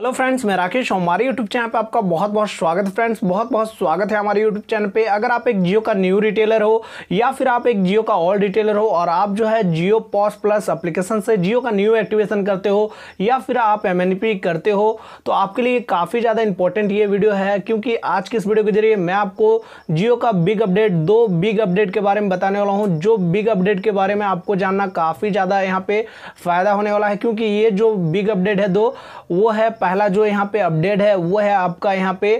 hello friends मैं राकेश हमारे YouTube channel पे आपका बहुत बहुत स्वागत है फ्रेंड्स बहुत बहुत स्वागत है हमारे यूट्यूब चैनल पे अगर आप एक जियो का न्यू रिटेलर हो या फिर आप एक जियो का ओल्ड रिटेलर हो और आप जो है जियो पॉस प्लस एप्लीकेशन से जियो का न्यू एक्टिवेशन करते हो या फिर आप एम करते हो तो आपके लिए काफ़ी ज़्यादा इंपॉर्टेंट ये वीडियो है क्योंकि आज की इस वीडियो के जरिए मैं आपको जियो का बिग अपडेट दो बिग अपडेट के बारे में बताने वाला हूँ जो बिग अपडेट के बारे में आपको जानना काफ़ी ज़्यादा यहाँ पर फ़ायदा होने वाला है क्योंकि ये जो बिग अपडेट है दो वो है पहला जो यहाँ पे अपडेट है वो है आपका यहाँ पे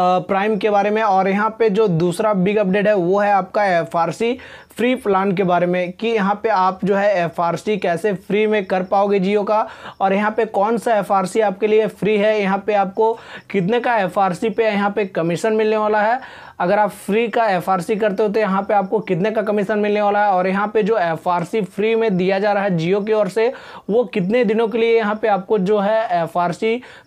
प्राइम के बारे में और यहाँ पे जो दूसरा बिग अपडेट है वो है आपका फारसी फ्री प्लान के बारे में कि यहाँ पे आप जो है एफआरसी कैसे फ्री में कर पाओगे जियो का और यहाँ पे कौन सा एफआरसी आपके लिए फ्री है यहाँ पे आपको कितने का एफआरसी पे यहाँ पे कमीशन मिलने वाला है अगर आप फ्री का एफ करते हो तो यहाँ पे आपको कितने का कमीशन मिलने वाला है और यहाँ पे जो एफ फ्री में दिया जा रहा है जियो की ओर से वो कितने दिनों के लिए यहाँ पे आपको जो है एफ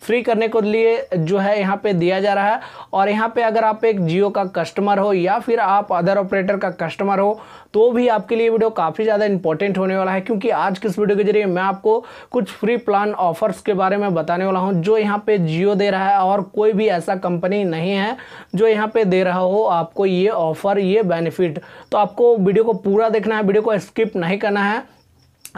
फ्री करने के लिए जो है यहाँ पे दिया जा रहा है और यहाँ पे अगर आप एक जियो का कस्टमर हो या फिर आप अदर ऑपरेटर का कस्टमर हो तो भी आपके लिए वीडियो काफ़ी ज़्यादा इंपॉर्टेंट होने वाला है क्योंकि आज किस वीडियो के जरिए मैं आपको कुछ फ्री प्लान ऑफर्स के बारे में बताने वाला हूँ जो यहाँ पे जियो दे रहा है और कोई भी ऐसा कंपनी नहीं है जो यहाँ पे दे रहा हो आपको ये ऑफ़र ये बेनिफिट तो आपको वीडियो को पूरा देखना है वीडियो को स्किप नहीं करना है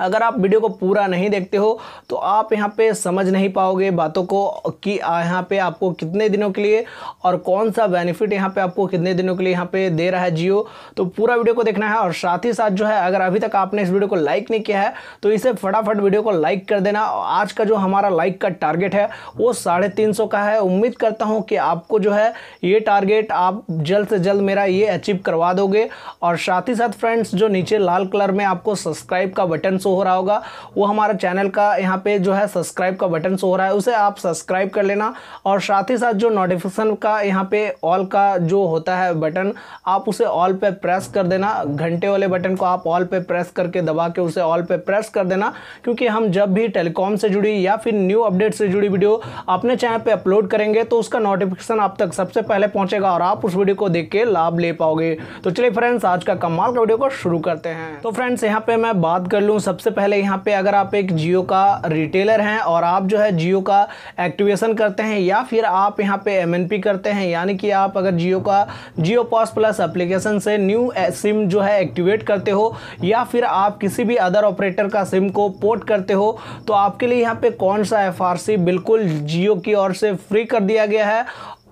अगर आप वीडियो को पूरा नहीं देखते हो तो आप यहाँ पे समझ नहीं पाओगे बातों को कि यहाँ पे आपको कितने दिनों के लिए और कौन सा बेनिफिट यहाँ पे आपको कितने दिनों के लिए यहाँ पे दे रहा है जियो तो पूरा वीडियो को देखना है और साथ ही साथ जो है अगर अभी तक आपने इस वीडियो को लाइक नहीं किया है तो इसे फटाफट वीडियो को लाइक कर देना आज का जो हमारा लाइक का टारगेट है वो साढ़े का है उम्मीद करता हूँ कि आपको जो है ये टारगेट आप जल्द से जल्द मेरा ये अचीव करवा दोगे और साथ ही साथ फ्रेंड्स जो नीचे लाल कलर में आपको सब्सक्राइब का बटन शो हो रहा होगा वो हमारा चैनल का यहाँ पे जो है सब्सक्राइब का बटन शो हो रहा है उसे आप सब्सक्राइब कर लेना और साथ ही साथ जो नोटिफिकेशन का यहाँ पे ऑल का जो होता है बटन आप उसे ऑल पे प्रेस कर देना घंटे वाले बटन को आप ऑल पे प्रेस करके दबा के उसे ऑल पे प्रेस कर देना क्योंकि हम जब भी टेलीकॉम से जुड़ी या फिर न्यू अपडेट से जुड़ी वीडियो अपने चैनल पर अपलोड करेंगे तो उसका नोटिफिकेशन आप तक सबसे पहले पहुँचेगा और आप उस वीडियो को देख के लाभ ले पाओगे तो चलिए फ्रेंड्स आज का कमाल का वीडियो को शुरू करते हैं तो फ्रेंड्स यहाँ पे मैं बात कर लूँ सब सबसे पहले यहाँ पे अगर आप एक जियो का रिटेलर हैं और आप जो है जियो का एक्टिवेशन करते हैं या फिर आप यहाँ पे एम करते हैं यानी कि आप अगर जियो का जियो पॉस प्लस एप्लीकेशन से न्यू सिम जो है एक्टिवेट करते हो या फिर आप किसी भी अदर ऑपरेटर का सिम को पोर्ट करते हो तो आपके लिए यहाँ पर कौन सा एफ बिल्कुल जियो की ओर से फ्री कर दिया गया है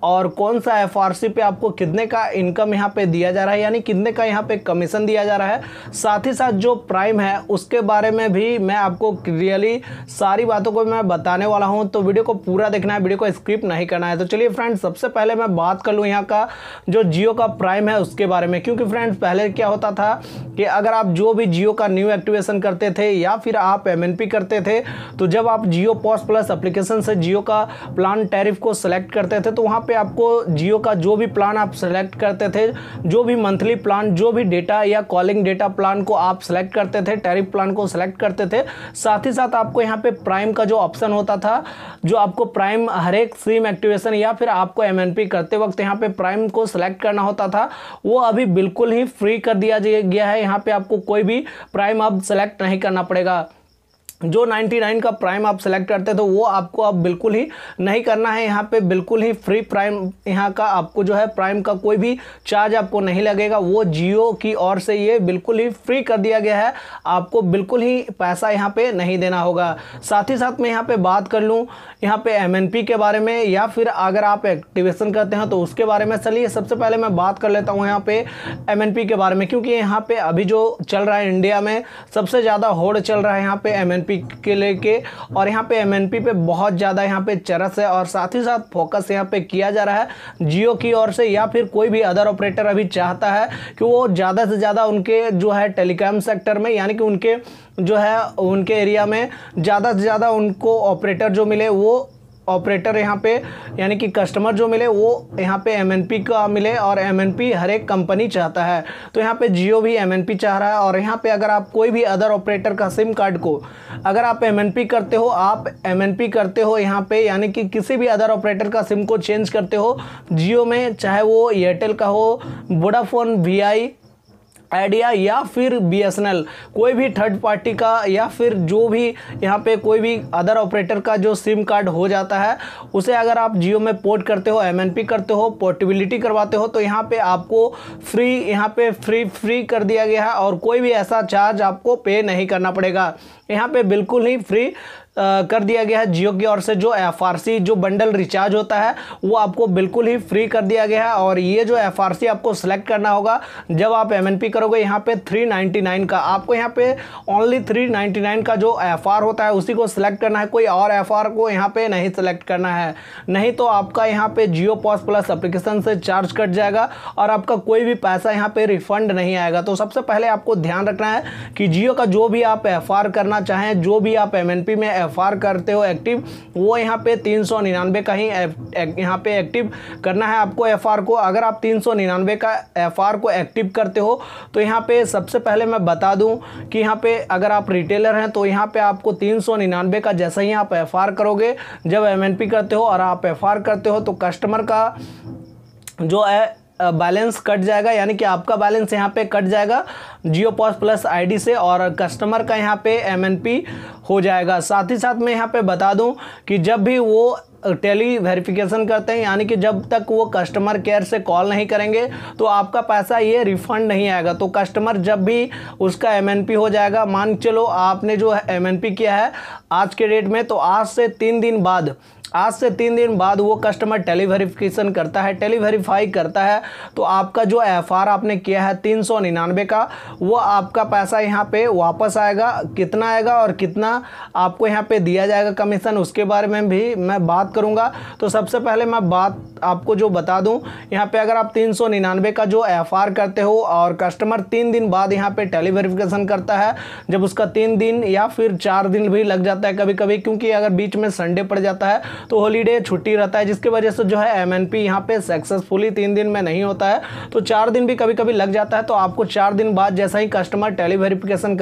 और कौन सा एफ पे आपको कितने का इनकम यहाँ पे दिया जा रहा है यानी कितने का यहाँ पे कमीशन दिया जा रहा है साथ ही साथ जो प्राइम है उसके बारे में भी मैं आपको क्लियरली सारी बातों को मैं बताने वाला हूँ तो वीडियो को पूरा देखना है वीडियो को स्किप नहीं करना है तो चलिए फ्रेंड्स सबसे पहले मैं बात कर लूँ यहाँ का जो जियो का प्राइम है उसके बारे में क्योंकि फ्रेंड्स पहले क्या होता था कि अगर आप जो भी जियो का न्यू एक्टिवेशन करते थे या फिर आप एम करते थे तो जब आप जियो पॉस्ट प्लस अप्लीकेशन से जियो का प्लान टैरिफ को सिलेक्ट करते थे तो वहाँ पर पे आपको जियो का जो भी प्लान आप सेलेक्ट करते थे जो भी मंथली प्लान जो भी डेटा या कॉलिंग डेटा प्लान को आप सेलेक्ट करते थे टैरिफ प्लान को सेलेक्ट करते थे साथ ही साथ आपको यहाँ पे प्राइम का जो ऑप्शन होता था जो आपको प्राइम हर एक सिम एक्टिवेशन या फिर आपको एम करते वक्त यहाँ पर प्राइम को सेलेक्ट करना होता था वो अभी बिल्कुल ही फ्री कर दिया गया है यहाँ पे आपको कोई भी प्राइम अब सेलेक्ट नहीं करना पड़ेगा जो 99 का प्राइम आप सेलेक्ट करते हैं तो वो आपको आप बिल्कुल ही नहीं करना है यहाँ पे बिल्कुल ही फ्री प्राइम यहाँ का आपको जो है प्राइम का कोई भी चार्ज आपको नहीं लगेगा वो जियो की ओर से ये बिल्कुल ही फ्री कर दिया गया है आपको बिल्कुल ही पैसा यहाँ पे नहीं देना होगा साथ ही साथ मैं यहाँ पर बात कर लूँ यहाँ पर एम के बारे में या फिर अगर आप एक्टिवेशन करते हैं तो उसके बारे में चलिए सबसे पहले मैं बात कर लेता हूँ यहाँ पर एम के बारे में क्योंकि यहाँ पर अभी जो चल रहा है इंडिया में सबसे ज़्यादा होड़ चल रहा है यहाँ पर एम के लेके और यहाँ पे एमएनपी पे बहुत ज़्यादा यहाँ पे चरस है और साथ ही साथ फोकस यहाँ पे किया जा रहा है जियो की ओर से या फिर कोई भी अदर ऑपरेटर अभी चाहता है कि वो ज़्यादा से ज़्यादा उनके जो है टेलीकॉम सेक्टर में यानी कि उनके जो है उनके एरिया में ज़्यादा से ज़्यादा उनको ऑपरेटर जो मिले वो ऑपरेटर यहाँ पे यानी कि कस्टमर जो मिले वो यहाँ पे एम का मिले और एम हर एक कंपनी चाहता है तो यहाँ पे जियो भी एम चाह रहा है और यहाँ पे अगर आप कोई भी अदर ऑपरेटर का सिम कार्ड को अगर आप एम करते हो आप एम करते हो यहाँ पे यानी कि किसी भी अदर ऑपरेटर का सिम को चेंज करते हो जियो में चाहे वो एयरटेल का हो वोडाफोन वी आइडिया या फिर बीएसएनएल कोई भी थर्ड पार्टी का या फिर जो भी यहाँ पे कोई भी अदर ऑपरेटर का जो सिम कार्ड हो जाता है उसे अगर आप जियो में पोर्ट करते हो एमएनपी करते हो पोर्टेबिलिटी करवाते हो तो यहाँ पे आपको फ्री यहाँ पे फ्री फ्री कर दिया गया है और कोई भी ऐसा चार्ज आपको पे नहीं करना पड़ेगा यहाँ पे बिल्कुल ही फ्री आ, कर दिया गया है जियो की ओर से जो एफ जो बंडल रिचार्ज होता है वो आपको बिल्कुल ही फ्री कर दिया गया है और ये जो एफ आपको सिलेक्ट करना होगा जब आप एम करोगे यहाँ पे 399 का आपको यहाँ पे ओनली 399 का जो एफ होता है उसी को सिलेक्ट करना है कोई और एफ को यहाँ पे नहीं सिलेक्ट करना है नहीं तो आपका यहाँ पे जियो पॉस प्लस अप्लीकेशन से चार्ज कट जाएगा और आपका कोई भी पैसा यहाँ पर रिफंड नहीं आएगा तो सबसे पहले आपको ध्यान रखना है कि जियो का जो भी आप एफ करना करना चाहें जो भी आप एम में एफ करते हो एक्टिव वो यहाँ पे तीन सौ निन्यानवे का ही यहाँ पे एक्टिव करना है आपको एफ को अगर आप तीन सौ निन्यानवे का एफ को एक्टिव करते हो तो यहाँ पे सबसे पहले मैं बता दूँ कि यहाँ पे अगर आप रिटेलर हैं तो यहाँ पे आपको तीन सौ निन्यानवे का जैसे ही आप एफ करोगे जब एम करते हो और आप एफ करते हो तो कस्टमर का जो है बैलेंस कट जाएगा यानी कि आपका बैलेंस यहाँ पे कट जाएगा जियो पॉस प्लस आईडी से और कस्टमर का यहाँ पे एमएनपी हो जाएगा साथ ही साथ मैं यहाँ पे बता दूँ कि जब भी वो टेली वेरिफिकेशन करते हैं यानी कि जब तक वो कस्टमर केयर से कॉल नहीं करेंगे तो आपका पैसा ये रिफंड नहीं आएगा तो कस्टमर जब भी उसका एमएनपी हो जाएगा मान चलो आपने जो एमएनपी किया है आज के डेट में तो आज से तीन दिन बाद आज से तीन दिन बाद वो कस्टमर टेलीवेरिफिकेशन करता है टेलीवेरीफाई करता है तो आपका जो एफ आपने किया है तीन सौ निन्यानवे का वो आपका पैसा यहाँ पे वापस आएगा कितना आएगा और कितना आपको यहाँ पे दिया जाएगा कमीशन उसके बारे में भी मैं बात करूँगा तो सबसे पहले मैं बात आपको जो बता दूँ यहाँ पे अगर आप तीन सौ निन्यानवे का जो एफ करते हो और कस्टमर तीन दिन बाद यहाँ पे टेली वेरिफिकेशन करता है जब उसका तीन दिन या फिर चार दिन भी लग जाता है कभी कभी क्योंकि अगर बीच में संडे पड़ जाता है तो हॉलीडे छुट्टी रहता है जिसकी वजह से जो है एम एन पी यहाँ पर सक्सेसफुली तीन दिन में नहीं होता है तो चार दिन भी कभी कभी लग जाता है तो आपको चार दिन बाद जैसा ही कस्टमर टेली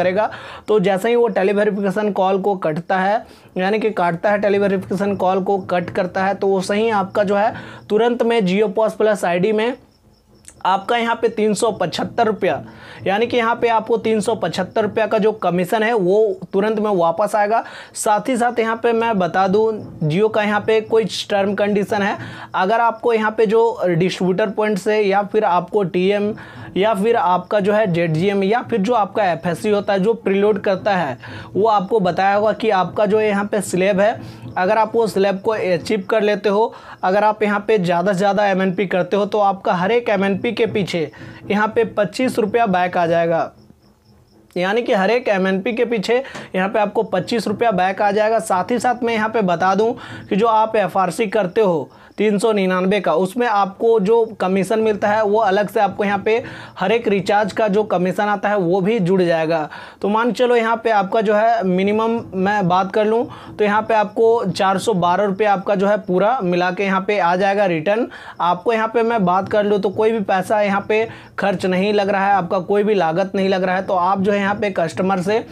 करेगा तो जैसे ही वो टेली कॉल को कटता है यानी कि काटता है टेली कॉल को कट करता है तो वो सही आपका जो है तुरंत में जियो पॉस प्लस आई में आपका यहाँ पे तीन सौ पचहत्तर रुपया यानी कि यहाँ पे आपको तीन सौ पचहत्तर रुपया का जो कमीशन है वो तुरंत में वापस आएगा साथ ही साथ यहाँ पे मैं बता दूँ जियो का यहाँ पे कोई टर्म कंडीशन है अगर आपको यहाँ पे जो डिस्ट्रीब्यूटर पॉइंट से या फिर आपको टी एम या फिर आपका जो है जेड या फिर जो आपका एफ होता है जो प्रीलोड करता है वो आपको बताया होगा कि आपका जो यहाँ पर स्लेब है अगर आप वो स्लेब को अचीव कर लेते हो अगर आप यहाँ पे ज़्यादा से ज़्यादा एम करते हो तो आपका हर एक एम के पीछे यहाँ पे पच्चीस रुपया बैक आ जाएगा यानी कि हर एक एम के पीछे यहाँ पे आपको पच्चीस रुपया बैक आ जाएगा साथ ही साथ मैं यहाँ पे बता दूँ कि जो आप एफ करते हो तीन सौ निन्यानवे का उसमें आपको जो कमीशन मिलता है वो अलग से आपको यहाँ पे हर एक रिचार्ज का जो कमीशन आता है वो भी जुड़ जाएगा तो मान चलो यहाँ पे आपका जो है मिनिमम मैं बात कर लूँ तो यहाँ पे आपको चार सौ बारह रुपये आपका जो है पूरा मिला के यहाँ पे आ जाएगा रिटर्न आपको यहाँ पे मैं बात कर लूँ तो कोई भी पैसा यहाँ पे खर्च नहीं लग रहा है आपका कोई भी लागत नहीं लग रहा है तो आप जो है यहाँ पे कस्टमर से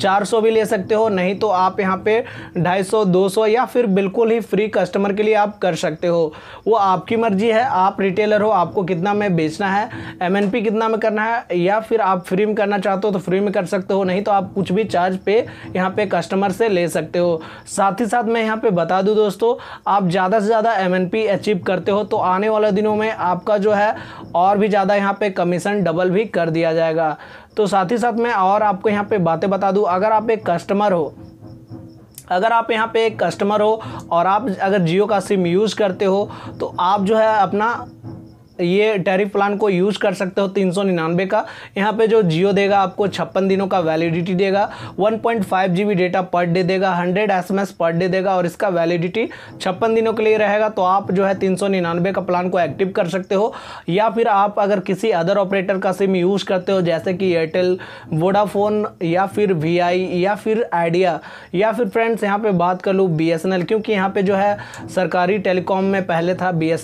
400 भी ले सकते हो नहीं तो आप यहाँ पे 250 200 या फिर बिल्कुल ही फ्री कस्टमर के लिए आप कर सकते हो वो आपकी मर्जी है आप रिटेलर हो आपको कितना में बेचना है एमएनपी कितना में करना है या फिर आप फ्री में करना चाहते हो तो फ्री में कर सकते हो नहीं तो आप कुछ भी चार्ज पे यहाँ पे कस्टमर से ले सकते हो साथ ही साथ मैं यहाँ पे बता दूँ दोस्तों आप ज़्यादा से ज़्यादा एम अचीव करते हो तो आने वाले दिनों में आपका जो है और भी ज़्यादा यहाँ पे कमीशन डबल भी कर दिया जाएगा तो साथ ही साथ मैं और आपको यहाँ पे बातें बता दूँ अगर आप एक कस्टमर हो अगर आप यहाँ पे एक कस्टमर हो और आप अगर जियो का सिम यूज़ करते हो तो आप जो है अपना ये टैरिफ प्लान को यूज़ कर सकते हो तीन सौ निन्यानवे का यहाँ पे जो जियो देगा आपको छप्पन दिनों का वैलिडिटी देगा one point five G B data per day देगा hundred S M S per day देगा और इसका वैलिडिटी छप्पन दिनों के लिए रहेगा तो आप जो है तीन सौ निन्यानवे का प्लान को एक्टिव कर सकते हो या फिर आप अगर किसी अदर ऑपरेटर का सिम यूज़ करते हो जैसे कि एयरटेल वोडाफोन या फिर वी या फिर आइडिया या फिर फ्रेंड्स यहाँ पर बात कर लूँ बी क्योंकि यहाँ पर जो है सरकारी टेलीकॉम में पहले था बी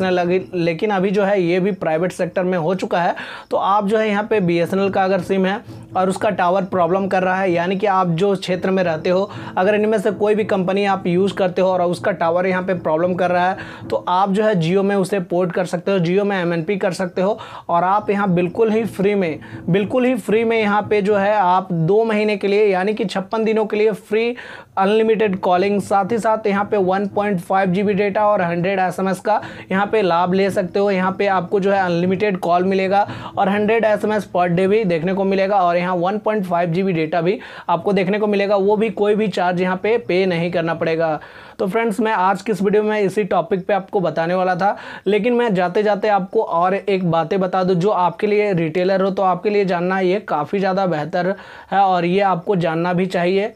लेकिन अभी जो है ये भी प्राइवेट सेक्टर में हो चुका है तो आप जो है यहाँ पे बी का अगर सिम है और उसका टावर प्रॉब्लम कर रहा है यानी कि आप जो क्षेत्र में रहते हो अगर इनमें से कोई भी कंपनी आप यूज़ करते हो और उसका टावर यहाँ पे प्रॉब्लम कर रहा है तो आप जो है जियो में उसे पोर्ट कर सकते हो जियो में एम कर सकते हो और आप यहाँ बिल्कुल ही फ्री में बिल्कुल ही फ्री में यहाँ पर जो है आप दो महीने के लिए यानी कि छप्पन दिनों के लिए फ्री अनलिमिटेड कॉलिंग साथ ही साथ यहाँ पे जी बी डेटा और एम एस का यहाँ पे लाभ ले सकते हो यहाँ पे आपको आपको जो है अनलिमिटेड कॉल मिलेगा और हंड्रेड एस पर डे भी देखने को मिलेगा और यहाँ वन पॉइंट डेटा भी आपको देखने को मिलेगा वो भी कोई भी चार्ज यहाँ पे पे नहीं करना पड़ेगा तो फ्रेंड्स मैं आज किस वीडियो में इसी टॉपिक पे आपको बताने वाला था लेकिन मैं जाते जाते आपको और एक बातें बता दूँ जो आपके लिए रिटेलर हो तो आपके लिए जानना ये काफ़ी ज़्यादा बेहतर है और ये आपको जानना भी चाहिए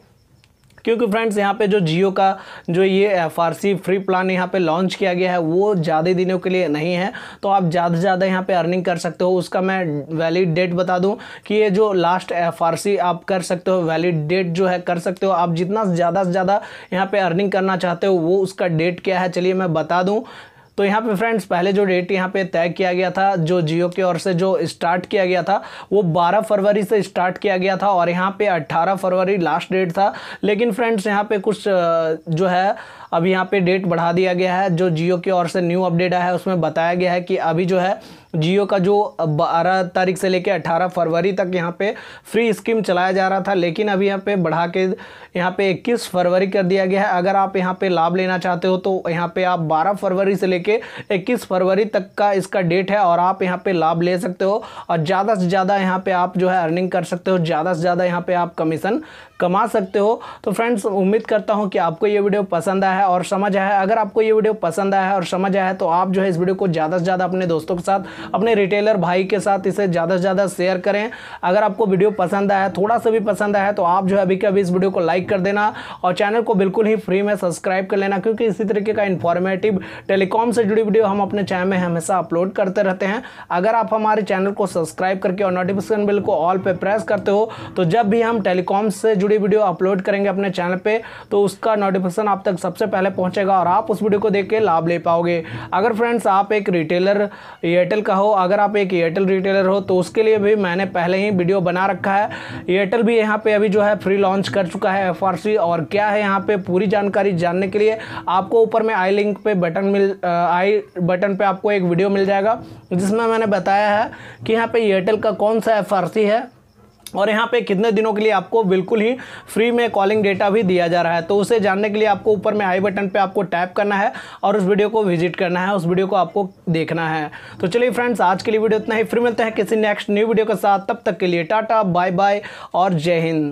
क्योंकि फ्रेंड्स यहाँ पे जो जियो का जो ये एफ फ्री प्लान यहाँ पे लॉन्च किया गया है वो ज़्यादा दिनों के लिए नहीं है तो आप ज़्यादा से ज़्यादा यहाँ पे अर्निंग कर सकते हो उसका मैं वैलिड डेट बता दूँ कि ये जो लास्ट एफ आप कर सकते हो वैलिड डेट जो है कर सकते हो आप जितना ज़्यादा से ज़्यादा यहाँ पर अर्निंग करना चाहते हो वो उसका डेट क्या है चलिए मैं बता दूँ तो यहाँ पे फ्रेंड्स पहले जो डेट यहाँ पे तय किया गया था जो जियो की ओर से जो स्टार्ट किया गया था वो 12 फरवरी से स्टार्ट किया गया था और यहाँ पे 18 फरवरी लास्ट डेट था लेकिन फ्रेंड्स यहाँ पे कुछ जो है अब यहाँ पे डेट बढ़ा दिया गया है जो जियो की ओर से न्यू अपडेट आया है उसमें बताया गया है कि अभी जो है जियो का जो 12 तारीख से लेकर 18 फरवरी तक यहाँ पे फ्री स्कीम चलाया जा रहा था लेकिन अभी यहाँ पे बढ़ा के यहाँ पे 21 फरवरी कर दिया गया है अगर आप यहाँ पे लाभ लेना चाहते हो तो यहाँ पे आप 12 फरवरी से लेके 21 फरवरी तक का इसका डेट है और आप यहाँ पे लाभ ले सकते हो और ज़्यादा से ज़्यादा यहाँ पर आप जो है अर्निंग कर सकते हो ज़्यादा से ज़्यादा यहाँ पर आप कमीशन कमा सकते हो तो फ्रेंड्स उम्मीद करता हूँ कि आपको ये वीडियो पसंद आया है और समझ आया है अगर आपको ये वीडियो पसंद आया है और समझ आया है तो आप जो है इस वीडियो को ज़्यादा से ज़्यादा अपने दोस्तों के साथ अपने रिटेलर भाई के साथ इसे ज़्यादा से ज़्यादा शेयर करें अगर आपको वीडियो पसंद आया थोड़ा सा भी पसंद आया तो आप जो है अभी के अभी इस वीडियो को लाइक कर देना और चैनल को बिल्कुल ही फ्री में सब्सक्राइब कर लेना क्योंकि इसी तरीके का इन्फॉर्मेटिव टेलीकॉम से जुड़ी वीडियो हम अपने चैनल में हमेशा अपलोड करते रहते हैं अगर आप हमारे चैनल को सब्सक्राइब करके और नोटिफिकेशन बिल को ऑल पर प्रेस करते हो तो जब भी हम टेलीकॉम से जुड़ी जुड़ी वीडियो अपलोड करेंगे अपने चैनल पे तो उसका नोटिफिकेशन आप तक सबसे पहले पहुंचेगा और आप उस वीडियो को देख के लाभ ले पाओगे अगर फ्रेंड्स आप एक रिटेलर एयरटेल का हो अगर आप एक एयरटेल रिटेलर हो तो उसके लिए भी मैंने पहले ही वीडियो बना रखा है एयरटेल भी यहाँ पे अभी जो है फ्री लॉन्च कर चुका है एफ और क्या है यहाँ पर पूरी जानकारी जानने के लिए आपको ऊपर में आई लिंक पर बटन मिल आई बटन पर आपको एक वीडियो मिल जाएगा जिसमें मैंने बताया है कि यहाँ पे एयरटेल का कौन सा एफ है और यहाँ पे कितने दिनों के लिए आपको बिल्कुल ही फ्री में कॉलिंग डेटा भी दिया जा रहा है तो उसे जानने के लिए आपको ऊपर में आई बटन पे आपको टैप करना है और उस वीडियो को विजिट करना है उस वीडियो को आपको देखना है तो चलिए फ्रेंड्स आज के लिए वीडियो इतना ही फ्री मिलते हैं किसी नेक्स्ट न्यू वीडियो के साथ तब तक के लिए टाटा बाय बाय और जय हिंद